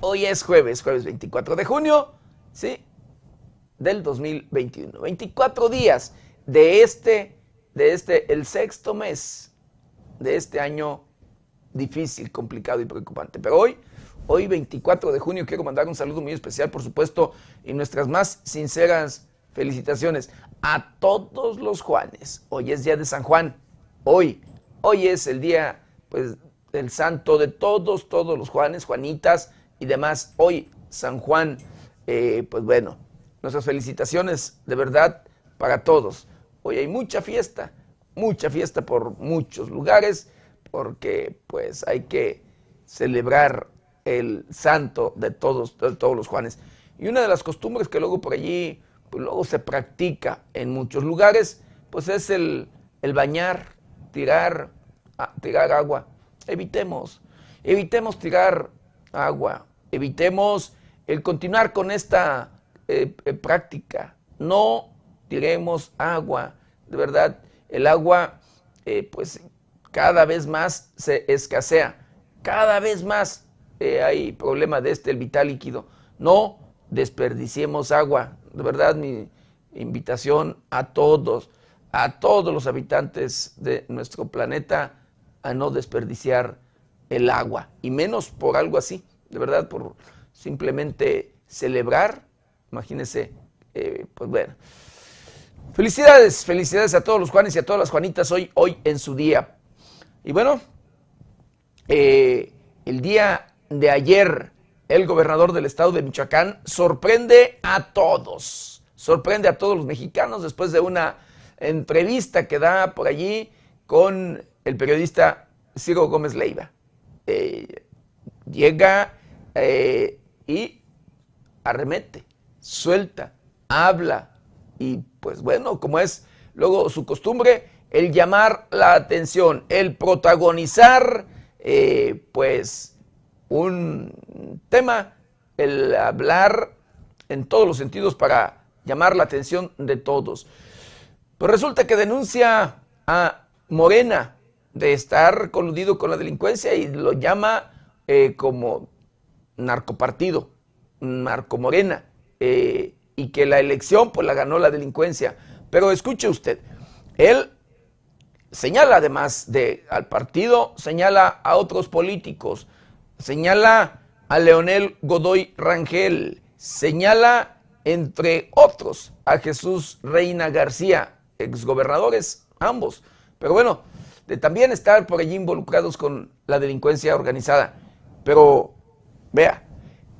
hoy. es jueves, jueves 24 de junio, ¿sí? Del 2021. 24 días de este, de este, el sexto mes de este año difícil, complicado y preocupante. Pero hoy, hoy 24 de junio, quiero mandar un saludo muy especial, por supuesto, y nuestras más sinceras felicitaciones a todos los Juanes. Hoy es día de San Juan. Hoy, hoy es el día, pues, santo de todos, todos los Juanes, Juanitas, y demás. Hoy, San Juan, eh, pues bueno, nuestras felicitaciones de verdad para todos. Hoy hay mucha fiesta, mucha fiesta por muchos lugares, porque pues hay que celebrar el santo de todos, todos los Juanes. Y una de las costumbres que luego por allí, pues luego se practica en muchos lugares, pues es el, bañar, tirar, ah, tirar agua. Evitemos, evitemos tirar agua evitemos el continuar con esta eh, eh, práctica. No tiremos agua. De verdad, el agua, eh, pues cada vez más se escasea. Cada vez más hay problema de este, el vital líquido. No desperdiciemos agua. De verdad, mi invitación a todos, a todos los habitantes de nuestro planeta, a no desperdiciar el agua, y menos por algo así de verdad, por simplemente celebrar. Imagínense, eh, pues bueno. Felicidades, felicidades a todos los Juanes y a todas las Juanitas hoy, hoy en su día. Y bueno, eh, el día de ayer, el gobernador del estado de Michoacán sorprende a todos, sorprende a todos los mexicanos después de una entrevista que da por allí con el periodista Ciro Gómez Leiva. Eh, llega eh, y arremete, suelta, habla y pues bueno, como es luego su costumbre, el llamar la atención, el protagonizar eh, pues un tema, el hablar en todos los sentidos para llamar la atención de todos. Pues resulta que denuncia a Morena de estar coludido con la delincuencia y lo llama eh, como narcopartido, Marco Morena, eh, y que la elección pues la ganó la delincuencia. Pero escuche usted, él señala además de al partido, señala a otros políticos, señala a Leonel Godoy Rangel, señala entre otros a Jesús Reina García, exgobernadores ambos. Pero bueno, de también estar por allí involucrados con la delincuencia organizada. Pero Vea,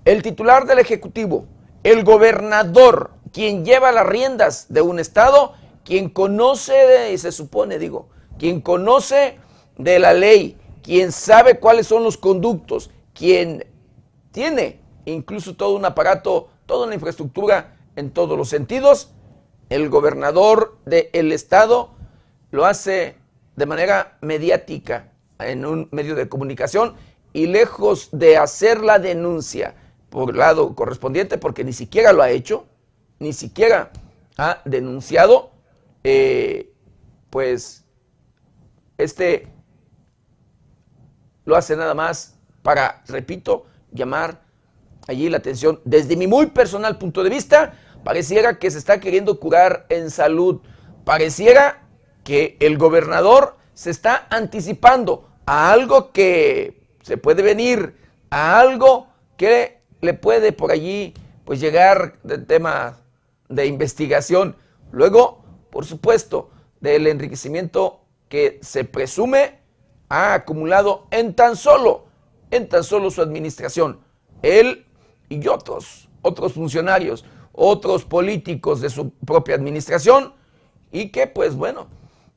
el titular del Ejecutivo, el gobernador, quien lleva las riendas de un Estado, quien conoce, y se supone, digo, quien conoce de la ley, quien sabe cuáles son los conductos, quien tiene incluso todo un aparato, toda una infraestructura en todos los sentidos, el gobernador del Estado lo hace de manera mediática en un medio de comunicación y lejos de hacer la denuncia por el lado correspondiente, porque ni siquiera lo ha hecho, ni siquiera ha denunciado, eh, pues este lo hace nada más para, repito, llamar allí la atención. Desde mi muy personal punto de vista, pareciera que se está queriendo curar en salud, pareciera que el gobernador se está anticipando a algo que se puede venir a algo que le puede por allí pues llegar del tema de investigación. Luego, por supuesto, del enriquecimiento que se presume ha acumulado en tan solo, en tan solo su administración. Él y otros, otros funcionarios, otros políticos de su propia administración y que pues bueno,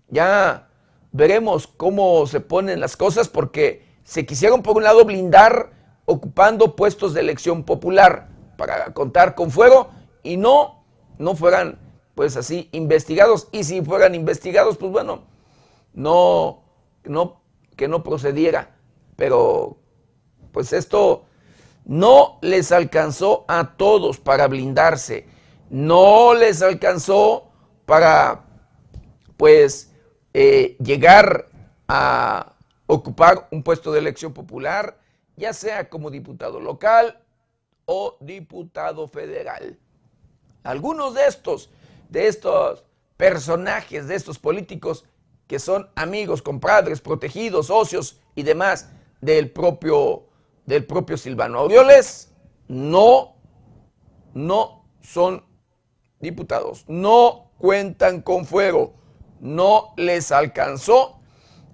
ya veremos cómo se ponen las cosas porque se quisieron por un lado blindar ocupando puestos de elección popular para contar con fuego y no, no fueran pues así investigados. Y si fueran investigados, pues bueno, no, no, que no procediera. Pero pues esto no les alcanzó a todos para blindarse. No les alcanzó para pues eh, llegar a ocupar un puesto de elección popular, ya sea como diputado local o diputado federal. Algunos de estos, de estos personajes, de estos políticos que son amigos, compadres, protegidos, socios y demás del propio, del propio Silvano Aureoles, no, no son diputados, no cuentan con fuego, no les alcanzó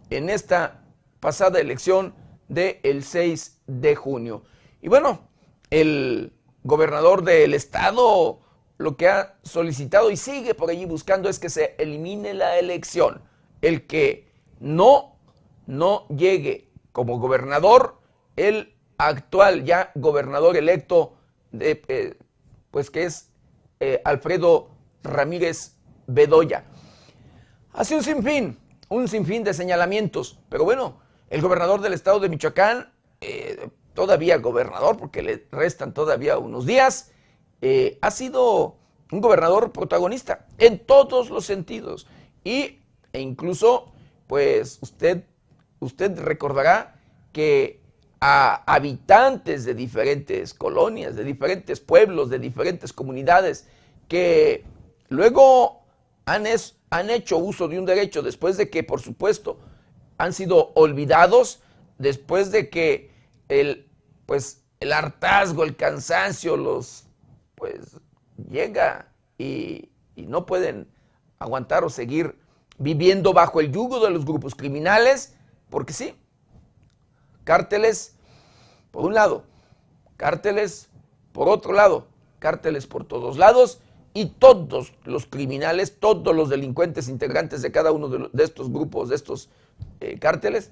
en esta pasada elección del el 6 de junio. Y bueno, el gobernador del estado lo que ha solicitado y sigue por allí buscando es que se elimine la elección. El que no, no llegue como gobernador, el actual ya gobernador electo, de, eh, pues que es eh, Alfredo Ramírez Bedoya. Hace un sinfín, un sinfín de señalamientos, pero bueno, el gobernador del estado de Michoacán, eh, todavía gobernador, porque le restan todavía unos días, eh, ha sido un gobernador protagonista en todos los sentidos. Y, e incluso, pues usted, usted recordará que a habitantes de diferentes colonias, de diferentes pueblos, de diferentes comunidades, que luego han hecho uso de un derecho después de que, por supuesto, han sido olvidados después de que el, pues, el hartazgo, el cansancio los pues llega y, y no pueden aguantar o seguir viviendo bajo el yugo de los grupos criminales, porque sí, cárteles por un lado, cárteles por otro lado, cárteles por todos lados y todos los criminales, todos los delincuentes integrantes de cada uno de, estos grupos, de estos eh, cárteles,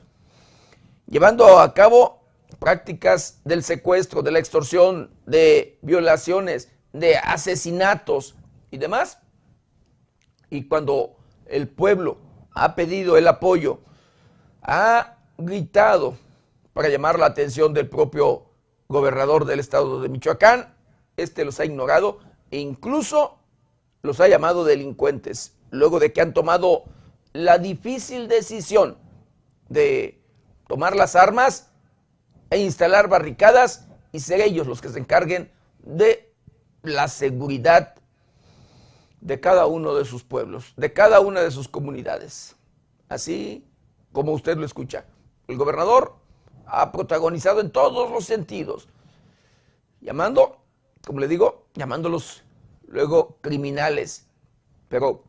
llevando a cabo prácticas del secuestro, de la extorsión, de violaciones, de asesinatos y demás. Y cuando el pueblo ha pedido el apoyo, ha gritado para llamar la atención del propio gobernador del estado de Michoacán, este los ha ignorado e incluso los ha llamado delincuentes, luego de que han tomado la difícil decisión de tomar las armas e instalar barricadas y ser ellos los que se encarguen de la seguridad de cada uno de sus pueblos, de cada una de sus comunidades. Así como usted lo escucha, el gobernador ha protagonizado en todos los sentidos, llamando, como le digo, llamándolos luego criminales, pero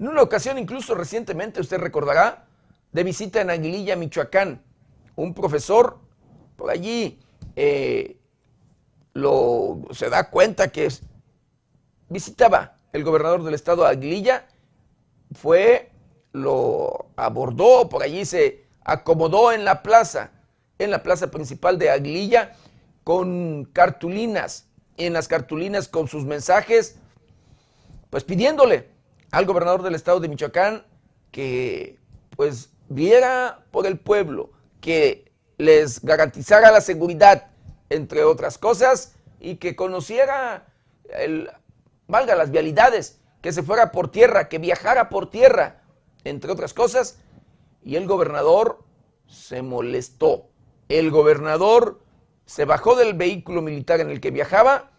en una ocasión, incluso recientemente, usted recordará, de visita en Aguililla, Michoacán, un profesor por allí eh, se da cuenta que visitaba el gobernador del estado Aguililla, fue, lo abordó, por allí se acomodó en la plaza, en la plaza principal de Aguililla, con cartulinas, en las cartulinas con sus mensajes, pues pidiéndole al gobernador del estado de Michoacán que pues viera por el pueblo, que les garantizara la seguridad, entre otras cosas, y que conociera, el, valga las vialidades, que se fuera por tierra, que viajara por tierra, entre otras cosas, y el gobernador se molestó. El gobernador se bajó del vehículo militar en el que viajaba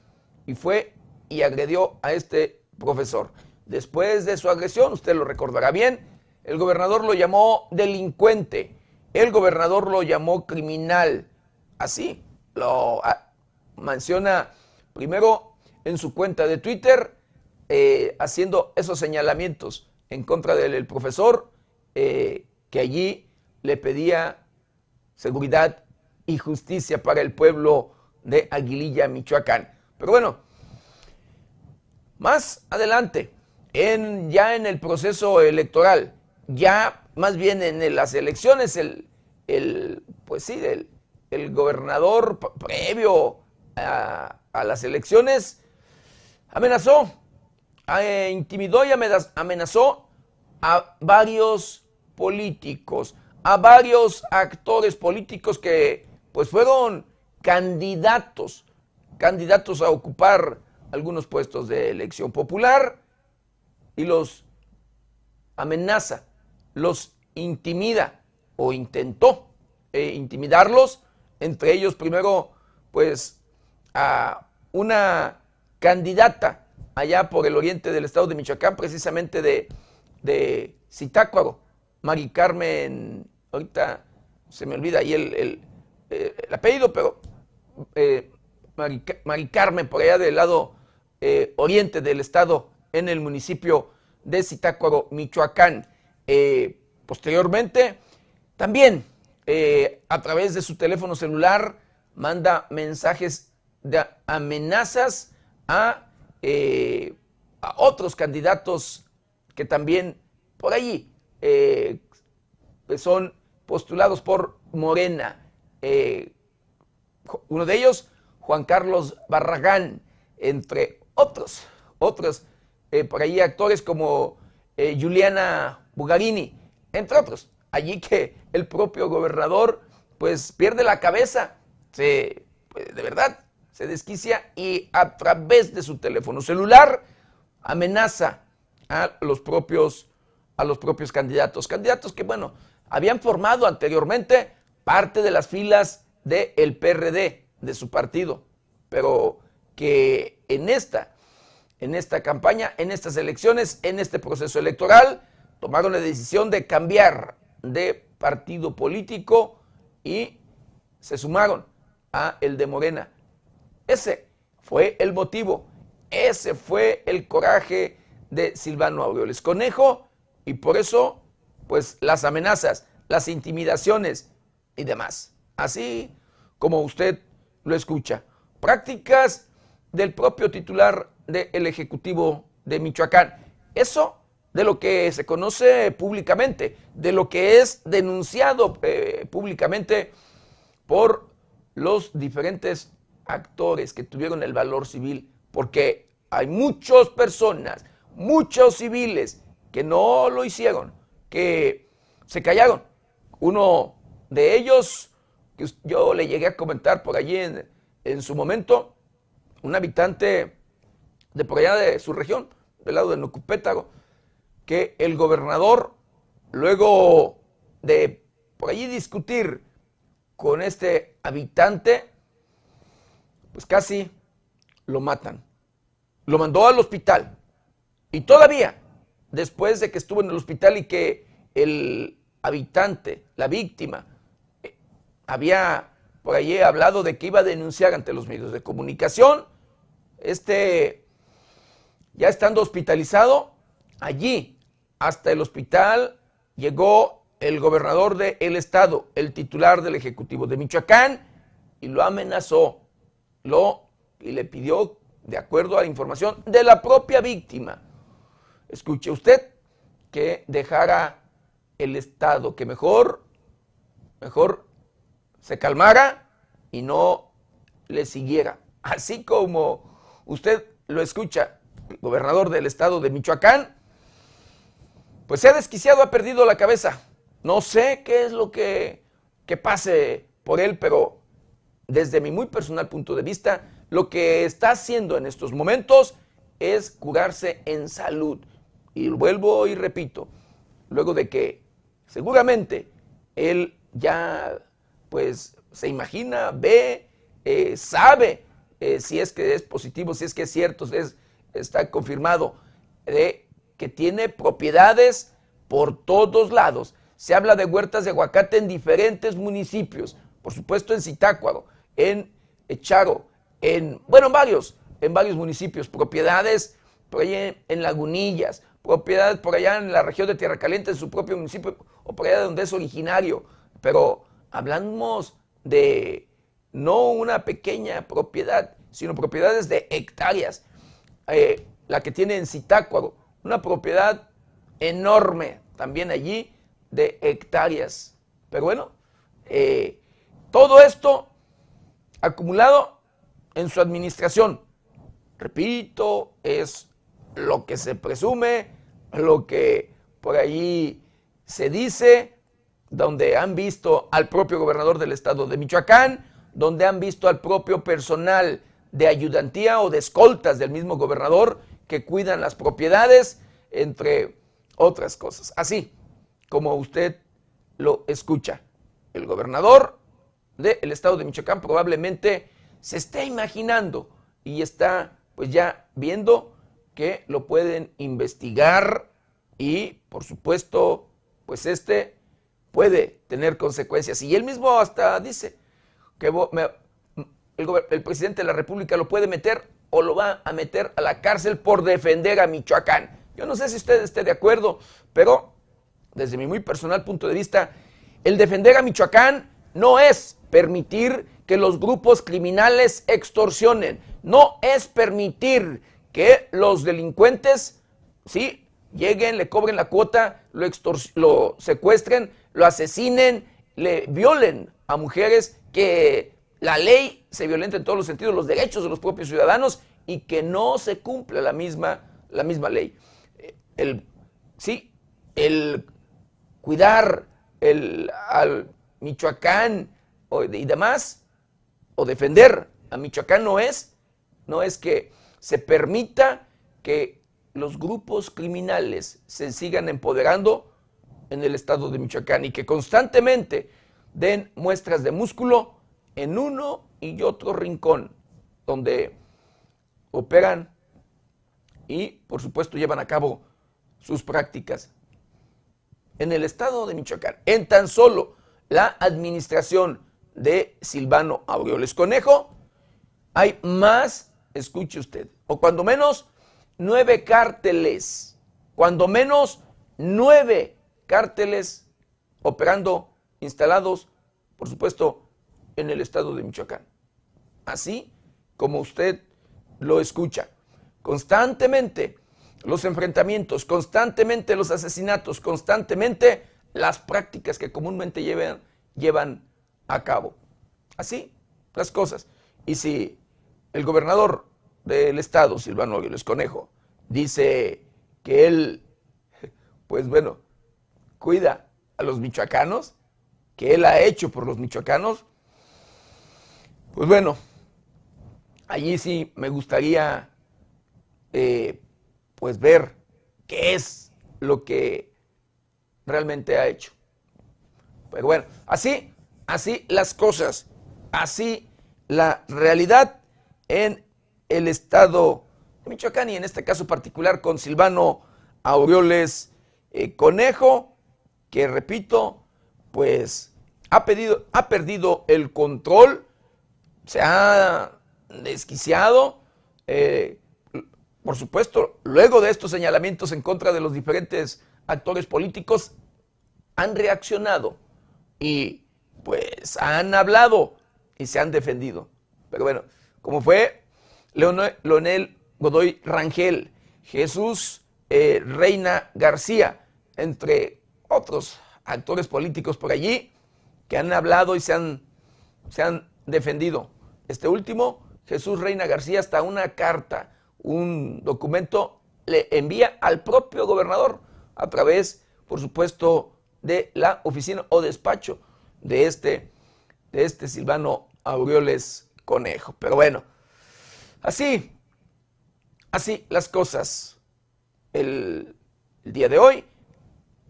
y fue y agredió a este profesor después de su agresión, usted lo recordará bien, el gobernador lo llamó delincuente, el gobernador lo llamó criminal, así lo ah, menciona primero en su cuenta de Twitter, eh, haciendo esos señalamientos en contra del profesor eh, que allí le pedía seguridad y justicia para el pueblo de Aguililla, Michoacán. Pero bueno, más adelante en, ya en el proceso electoral, ya más bien en las elecciones, el, pues sí, el, gobernador previo a, las elecciones amenazó, eh, intimidó y amenazó a varios políticos, a varios actores políticos que pues fueron candidatos, candidatos a ocupar algunos puestos de elección popular y los amenaza, los intimida o intentó eh, intimidarlos, entre ellos primero pues a una candidata allá por el oriente del estado de Michoacán, precisamente de, de Zitácuaro, Mari Carmen, ahorita se me olvida ahí el, eh, apellido, pero eh, Mari, Carmen por allá del lado eh, oriente del estado en el municipio de Zitácuaro, Michoacán. Eh, posteriormente, también eh, a través de su teléfono celular manda mensajes de amenazas a, eh, a otros candidatos que también por allí son postulados por Morena. uno de ellos, Juan Carlos Barragán, entre otros, otros eh, por ahí actores como eh, Juliana Bugarini, entre otros. Allí que el propio gobernador pues pierde la cabeza, se, pues, de verdad, se desquicia y a través de su teléfono celular amenaza a los propios, a los propios candidatos. Candidatos que, bueno, habían formado anteriormente parte de las filas del el PRD, de su partido, pero que en esta en esta campaña, en estas elecciones, en este proceso electoral, tomaron la decisión de cambiar de partido político y se sumaron a el de Morena. Ese fue el motivo, ese fue el coraje de Silvano Aureoles Conejo y por eso pues las amenazas, las intimidaciones y demás. Así como usted lo escucha, prácticas del propio titular del Ejecutivo de Michoacán. Eso de lo que se conoce públicamente, de lo que es denunciado eh, públicamente por los diferentes actores que tuvieron el valor civil, porque hay muchas personas, muchos civiles que no lo hicieron, que se callaron. Uno de ellos, que yo le llegué a comentar por allí en su momento, un habitante de por allá de su región, del lado de Nucupétago, que el gobernador, luego de por allí discutir con este habitante, pues casi lo matan. Lo mandó al hospital. Y todavía, después de que estuvo en el hospital y que el habitante, la víctima, eh, había por allí hablado de que iba a denunciar ante los medios de comunicación, este ya estando hospitalizado, allí hasta el hospital llegó el gobernador del estado, el titular del Ejecutivo de Michoacán, y lo amenazó, lo, y le pidió, de acuerdo a la información de la propia víctima, escuche usted, que dejara el estado, que mejor, mejor se calmara y no le siguiera. Así como usted lo escucha, gobernador del estado de Michoacán, pues se ha desquiciado, ha perdido la cabeza. No sé qué es lo que, que pase por él, pero desde mi muy personal punto de vista, lo que está haciendo en estos momentos es curarse en salud. Y vuelvo y repito, luego de que seguramente él ya pues se imagina, ve, eh, sabe eh, si es que es positivo, si es que es cierto, si es está confirmado que tiene propiedades por todos lados. Se habla de huertas de aguacate en diferentes municipios, por supuesto en Zitácuaro, en Echaro, en, bueno, varios, en varios municipios, propiedades por ahí en, en Lagunillas, propiedades por allá en la región de Tierra Caliente, en su propio municipio, o por allá de donde es originario. Pero hablamos de no una pequeña propiedad, sino propiedades de hectáreas, eh, la que tiene en Zitácuaro, una propiedad enorme también allí de hectáreas. Pero bueno, eh, todo esto acumulado en su administración. Repito, es lo que se presume, lo que por allí se dice, donde han visto al propio gobernador del estado de Michoacán, donde han visto al propio personal de ayudantía o de escoltas del mismo gobernador que cuidan las propiedades, entre otras cosas. Así como usted lo escucha, el gobernador del estado de Michoacán probablemente se está imaginando y está pues ya viendo que lo pueden investigar y por supuesto pues este puede tener consecuencias y él mismo hasta dice que el, presidente de la República lo puede meter o lo va a meter a la cárcel por defender a Michoacán. Yo no sé si usted esté de acuerdo, pero desde mi muy personal punto de vista, el defender a Michoacán no es permitir que los grupos criminales extorsionen, no es permitir que los delincuentes, sí, lleguen, le cobren la cuota, lo secuestren, lo asesinen, le violen a mujeres que la ley se violenta en todos los sentidos los derechos de los propios ciudadanos y que no se cumpla la misma, la misma ley. Eh, el, sí, el cuidar el, al Michoacán y demás, o defender a Michoacán no es, no es que se permita que los grupos criminales se sigan empoderando en el estado de Michoacán y que constantemente den muestras de músculo en uno y otro rincón donde operan y, por supuesto, llevan a cabo sus prácticas. En el estado de Michoacán, en tan solo la administración de Silvano Aureoles Conejo, hay más, escuche usted, o cuando menos nueve cárteles, cuando menos nueve cárteles operando, instalados, por supuesto, en el estado de Michoacán. Así como usted lo escucha. Constantemente los enfrentamientos, constantemente los asesinatos, constantemente las prácticas que comúnmente llevan, llevan a cabo. Así las cosas. Y si el gobernador del estado, Silvano Aureoles Conejo, dice que él, pues bueno, cuida a los michoacanos, que él ha hecho por los michoacanos, pues bueno, allí sí me gustaría eh, pues ver qué es lo que realmente ha hecho. Pero bueno, así, así las cosas, así la realidad en el estado de Michoacán y en este caso particular con Silvano Aureoles eh, Conejo, que repito, pues ha, pedido, ha perdido el control se ha desquiciado, eh, por supuesto, luego de estos señalamientos en contra de los diferentes actores políticos, han reaccionado y pues han hablado y se han defendido. Pero bueno, como fue Leonel Godoy Rangel, Jesús eh, Reina García, entre otros actores políticos por allí, que han hablado y se han, se han defendido. Este último, Jesús Reina García, hasta una carta, un documento, le envía al propio gobernador a través, por supuesto, de la oficina o despacho de este, de este Silvano Aureoles Conejo. Pero bueno, así, así las cosas. El, día de hoy,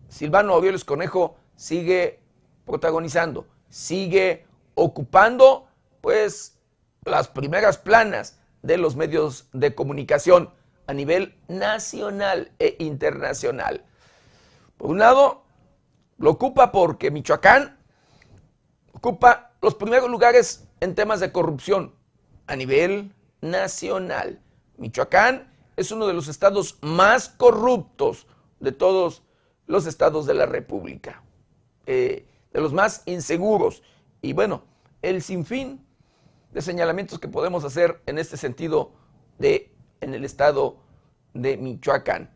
Silvano Aureoles Conejo sigue protagonizando, sigue ocupando, pues, las primeras planas de los medios de comunicación a nivel nacional e internacional. Por un lado, lo ocupa porque Michoacán ocupa los primeros lugares en temas de corrupción a nivel nacional. Michoacán es uno de los estados más corruptos de todos los estados de la República, eh, de los más inseguros. Y bueno, el sinfín de señalamientos que podemos hacer en este sentido de, en el estado de Michoacán.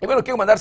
Y bueno, quiero mandar